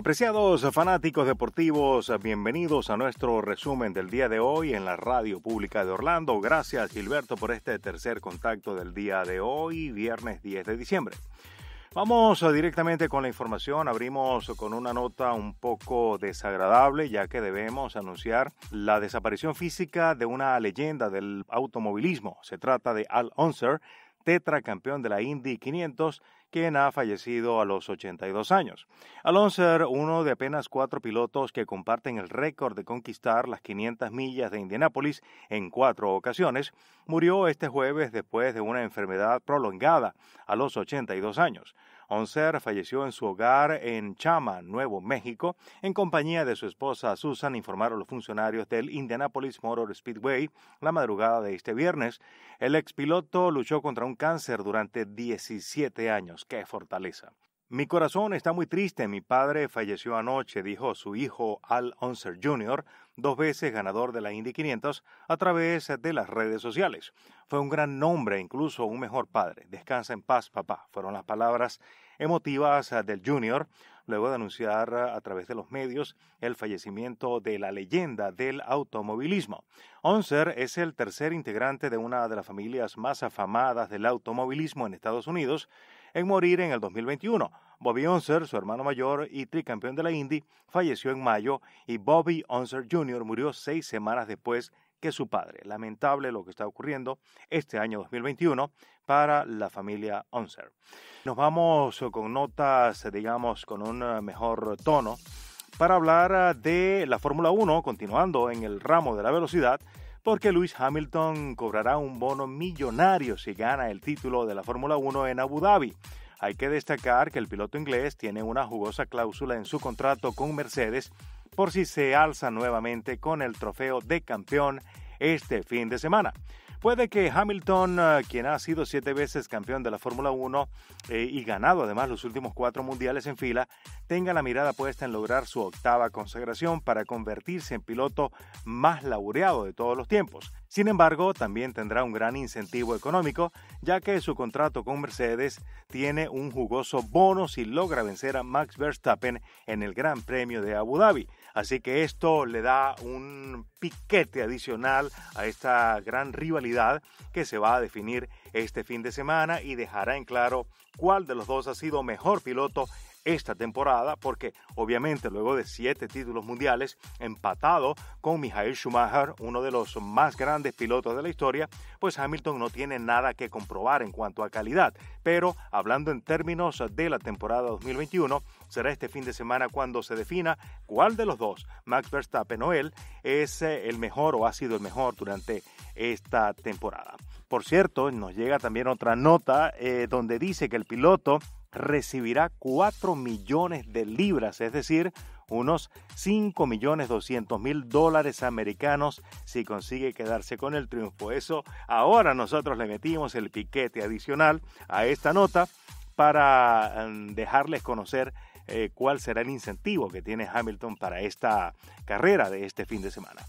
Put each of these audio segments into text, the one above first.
Apreciados fanáticos deportivos, bienvenidos a nuestro resumen del día de hoy en la Radio Pública de Orlando. Gracias Gilberto por este tercer contacto del día de hoy, viernes 10 de diciembre. Vamos directamente con la información. Abrimos con una nota un poco desagradable, ya que debemos anunciar la desaparición física de una leyenda del automovilismo. Se trata de Al Unser, tetracampeón de la Indy 500 quien ha fallecido a los 82 años. Alonso, uno de apenas cuatro pilotos que comparten el récord de conquistar las 500 millas de Indianápolis en cuatro ocasiones, murió este jueves después de una enfermedad prolongada a los 82 años. Onser falleció en su hogar en Chama, Nuevo México, en compañía de su esposa Susan, informaron los funcionarios del Indianapolis Motor Speedway la madrugada de este viernes. El expiloto luchó contra un cáncer durante 17 años. ¡Qué fortaleza! Mi corazón está muy triste. Mi padre falleció anoche, dijo su hijo Al Unser Jr., dos veces ganador de la Indy 500, a través de las redes sociales. Fue un gran nombre, incluso un mejor padre. Descansa en paz, papá. Fueron las palabras emotivas del Jr. luego de anunciar a través de los medios el fallecimiento de la leyenda del automovilismo. Onser es el tercer integrante de una de las familias más afamadas del automovilismo en Estados Unidos en morir en el 2021. Bobby Unser, su hermano mayor y tricampeón de la Indy, falleció en mayo y Bobby Unser Jr. murió seis semanas después que su padre. Lamentable lo que está ocurriendo este año 2021 para la familia Unser. Nos vamos con notas, digamos, con un eh, mejor tono para hablar eh, de la Fórmula 1, continuando en el ramo de la velocidad, porque Lewis Hamilton cobrará un bono millonario si gana el título de la Fórmula 1 en Abu Dhabi. Hay que destacar que el piloto inglés tiene una jugosa cláusula en su contrato con Mercedes por si se alza nuevamente con el trofeo de campeón este fin de semana. Puede que Hamilton, eh, quien ha sido siete veces campeón de la Fórmula 1 eh, y ganado además los últimos cuatro mundiales en fila, tenga la mirada puesta en lograr su octava consagración para convertirse en piloto más laureado de todos los tiempos. Sin embargo, también tendrá un gran incentivo económico, ya que su contrato con Mercedes tiene un jugoso bono si logra vencer a Max Verstappen en el Gran Premio de Abu Dhabi. Así que esto le da un piquete adicional a esta gran rivalidad que se va a definir este fin de semana y dejará en claro cuál de los dos ha sido mejor piloto esta temporada porque obviamente luego de siete títulos mundiales empatado con Michael Schumacher, uno de los más grandes pilotos de la historia, pues Hamilton no tiene nada que comprobar en cuanto a calidad. Pero hablando en términos de la temporada 2021, será este fin de semana cuando se defina cuál de los dos, Max Verstappen o él, es eh, el mejor o ha sido el mejor durante esta temporada. Por cierto, nos llega también otra nota eh, donde dice que el piloto recibirá 4 millones de libras, es decir, unos 5 millones 200 mil dólares americanos si consigue quedarse con el triunfo. Eso ahora nosotros le metimos el piquete adicional a esta nota para mm, dejarles conocer eh, cuál será el incentivo que tiene Hamilton para esta carrera de este fin de semana.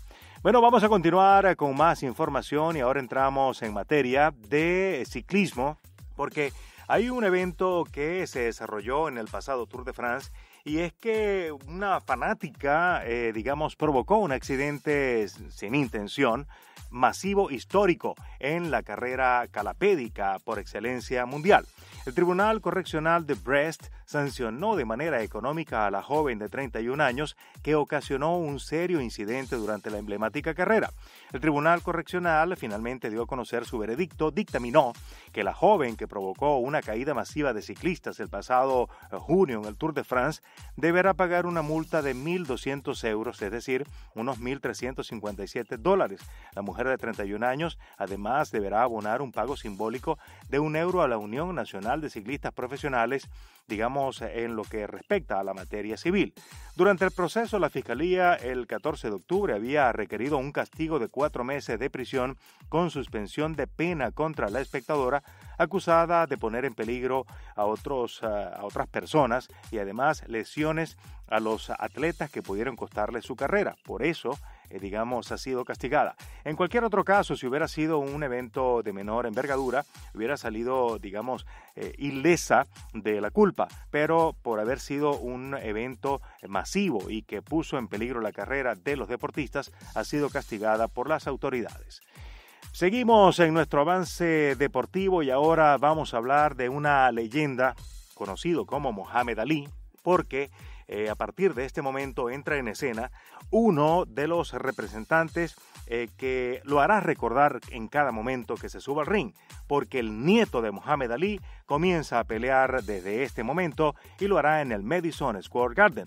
Bueno, vamos a continuar con más información y ahora entramos en materia de ciclismo porque hay un evento que se desarrolló en el pasado Tour de France y es que una fanática, eh, digamos, provocó un accidente sin intención masivo histórico en la carrera calapédica por excelencia mundial. El Tribunal Correccional de Brest sancionó de manera económica a la joven de 31 años que ocasionó un serio incidente durante la emblemática carrera. El Tribunal Correccional finalmente dio a conocer su veredicto, dictaminó que la joven que provocó una caída masiva de ciclistas el pasado eh, junio en el Tour de France deberá pagar una multa de 1.200 euros, es decir, unos 1.357 dólares. La mujer de 31 años además deberá abonar un pago simbólico de un euro a la Unión Nacional de Ciclistas Profesionales digamos, en lo que respecta a la materia civil. Durante el proceso, la Fiscalía el 14 de octubre había requerido un castigo de cuatro meses de prisión con suspensión de pena contra la espectadora acusada de poner en peligro a, otros, a otras personas y además lesiones a los atletas que pudieron costarle su carrera. Por eso, eh, digamos, ha sido castigada. En cualquier otro caso, si hubiera sido un evento de menor envergadura, hubiera salido, digamos, eh, ilesa de la culpa pero por haber sido un evento masivo y que puso en peligro la carrera de los deportistas, ha sido castigada por las autoridades. Seguimos en nuestro avance deportivo y ahora vamos a hablar de una leyenda conocido como Mohamed Ali, porque eh, a partir de este momento entra en escena uno de los representantes eh, que lo hará recordar en cada momento que se suba al ring, porque el nieto de Mohamed Ali comienza a pelear desde este momento y lo hará en el Madison Square Garden.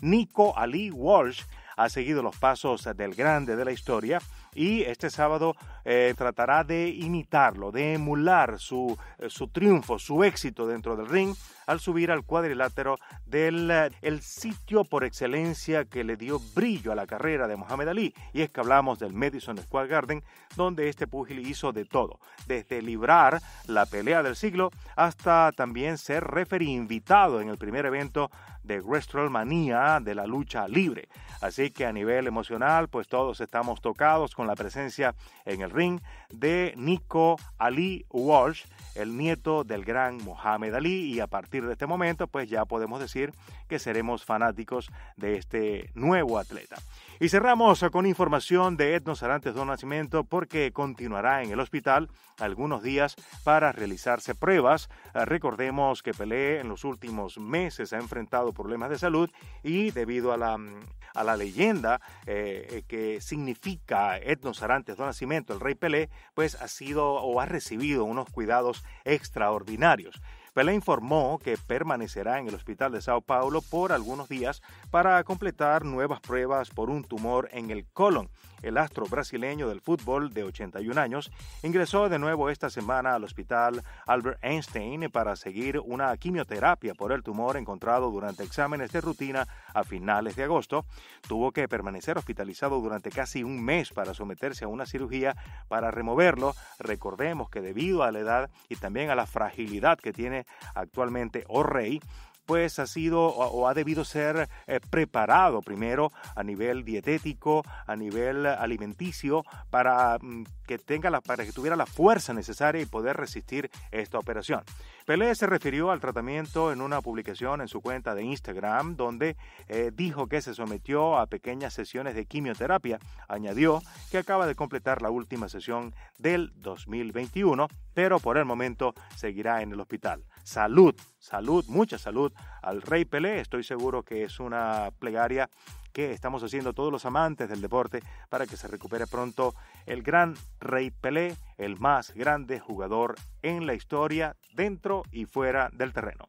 Nico Ali Walsh ha seguido los pasos del grande de la historia y este sábado eh, tratará de imitarlo, de emular eh, su, triunfo, su éxito dentro del ring al subir al cuadrilátero del eh, sitio por excelencia que le dio brillo a la carrera de Mohamed Ali. Y es que hablamos del Madison Square Garden, donde este pugil hizo de todo, desde librar la pelea del siglo hasta también ser referee invitado en el primer evento de WrestleMania, de la lucha libre. Así que a nivel emocional, pues todos estamos tocados con la presencia en el ring de Nico Ali Walsh, el nieto del gran Mohamed Ali. Y a partir de este momento, pues ya podemos decir que seremos fanáticos de este nuevo atleta. Y cerramos con información de Edno Sarantes Don Nacimiento porque continuará en el hospital algunos días para realizarse pruebas. Eh, recordemos que Pelé en los últimos meses ha enfrentado problemas de salud y debido a la, mm, a la leyenda eh, que significa Edno Sarantes de Nacimiento, el rey Pelé, pues ha sido o ha recibido unos cuidados extraordinarios. Pelé informó que permanecerá en el hospital de Sao Paulo por algunos días para completar nuevas pruebas por un tumor en el colon. El astro brasileño del fútbol de 81 años ingresó de nuevo esta semana al hospital Albert Einstein para seguir una quimioterapia por el tumor encontrado durante exámenes de rutina a finales de agosto. Tuvo que permanecer hospitalizado durante casi un mes para someterse a una cirugía para removerlo. Recordemos que debido a la edad y también a la fragilidad que tiene actualmente o rey, pues ha sido o ha debido ser eh, preparado primero a nivel dietético, a nivel alimenticio, para mm, que, tenga la, para que tuviera la fuerza necesaria y poder resistir esta operación. Pelé se refirió al tratamiento en una publicación en su cuenta de Instagram, donde eh, dijo que se sometió a pequeñas sesiones de quimioterapia. Añadió que acaba de completar la última sesión del 2021, pero por el momento seguirá en el hospital. Salud, salud, mucha salud al Rey Pelé. Estoy seguro que es una plegaria que estamos haciendo todos los amantes del deporte para que se recupere pronto el gran Rey Pelé, el más grande jugador en la historia dentro y fuera del terreno.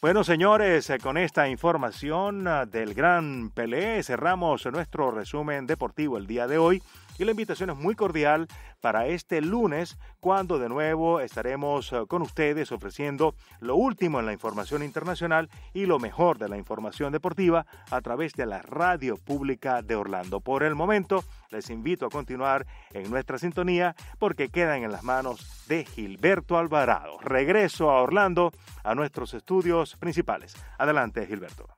Bueno, señores, eh, con esta información ah, del gran Pelé cerramos nuestro resumen deportivo el día de hoy y la invitación es muy cordial para este lunes, cuando de nuevo estaremos ah, con ustedes ofreciendo lo último en la información internacional y lo mejor de la información deportiva a través de la radio pública de Orlando. Por el momento, les invito a continuar en nuestra sintonía porque quedan en las manos de Gilberto Alvarado. Regreso a Orlando, a nuestros estudios principales. Adelante, Gilberto.